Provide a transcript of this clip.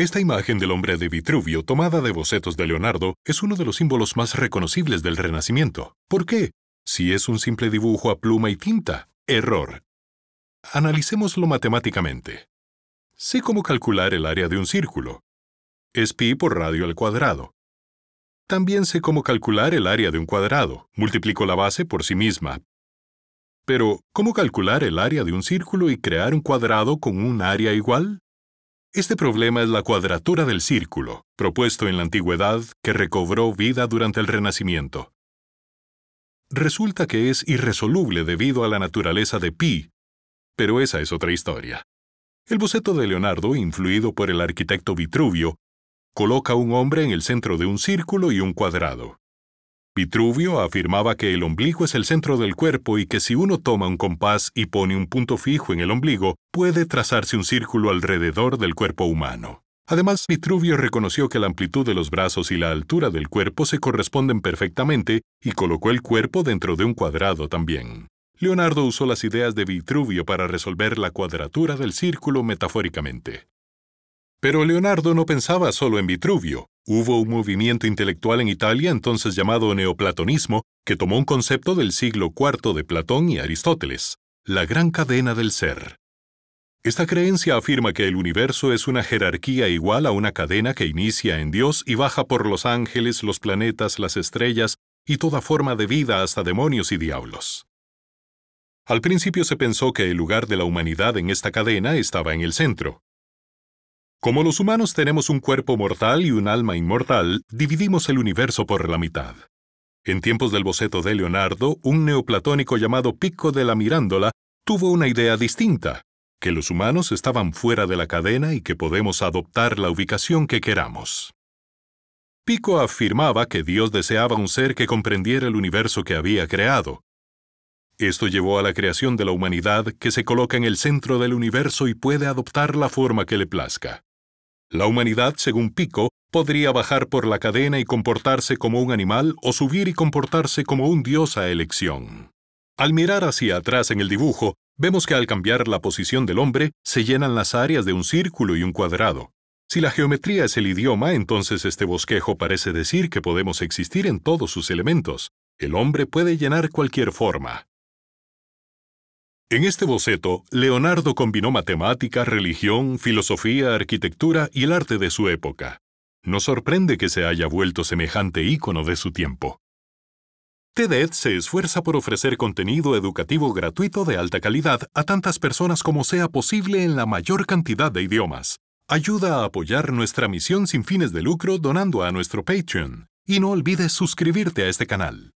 Esta imagen del hombre de Vitruvio, tomada de bocetos de Leonardo, es uno de los símbolos más reconocibles del Renacimiento. ¿Por qué? Si es un simple dibujo a pluma y tinta. Error. Analicémoslo matemáticamente. Sé cómo calcular el área de un círculo. Es pi por radio al cuadrado. También sé cómo calcular el área de un cuadrado. Multiplico la base por sí misma. Pero, ¿cómo calcular el área de un círculo y crear un cuadrado con un área igual? Este problema es la cuadratura del círculo, propuesto en la antigüedad, que recobró vida durante el Renacimiento. Resulta que es irresoluble debido a la naturaleza de pi, pero esa es otra historia. El boceto de Leonardo, influido por el arquitecto Vitruvio, coloca un hombre en el centro de un círculo y un cuadrado. Vitruvio afirmaba que el ombligo es el centro del cuerpo y que si uno toma un compás y pone un punto fijo en el ombligo, puede trazarse un círculo alrededor del cuerpo humano. Además, Vitruvio reconoció que la amplitud de los brazos y la altura del cuerpo se corresponden perfectamente y colocó el cuerpo dentro de un cuadrado también. Leonardo usó las ideas de Vitruvio para resolver la cuadratura del círculo metafóricamente. Pero Leonardo no pensaba solo en Vitruvio, Hubo un movimiento intelectual en Italia entonces llamado neoplatonismo, que tomó un concepto del siglo IV de Platón y Aristóteles, la gran cadena del ser. Esta creencia afirma que el universo es una jerarquía igual a una cadena que inicia en Dios y baja por los ángeles, los planetas, las estrellas y toda forma de vida hasta demonios y diablos. Al principio se pensó que el lugar de la humanidad en esta cadena estaba en el centro, como los humanos tenemos un cuerpo mortal y un alma inmortal, dividimos el universo por la mitad. En tiempos del boceto de Leonardo, un neoplatónico llamado Pico de la Mirándola tuvo una idea distinta, que los humanos estaban fuera de la cadena y que podemos adoptar la ubicación que queramos. Pico afirmaba que Dios deseaba un ser que comprendiera el universo que había creado. Esto llevó a la creación de la humanidad que se coloca en el centro del universo y puede adoptar la forma que le plazca. La humanidad, según Pico, podría bajar por la cadena y comportarse como un animal o subir y comportarse como un dios a elección. Al mirar hacia atrás en el dibujo, vemos que al cambiar la posición del hombre, se llenan las áreas de un círculo y un cuadrado. Si la geometría es el idioma, entonces este bosquejo parece decir que podemos existir en todos sus elementos. El hombre puede llenar cualquier forma. En este boceto, Leonardo combinó matemática, religión, filosofía, arquitectura y el arte de su época. No sorprende que se haya vuelto semejante ícono de su tiempo. TED se esfuerza por ofrecer contenido educativo gratuito de alta calidad a tantas personas como sea posible en la mayor cantidad de idiomas. Ayuda a apoyar nuestra misión sin fines de lucro donando a nuestro Patreon. Y no olvides suscribirte a este canal.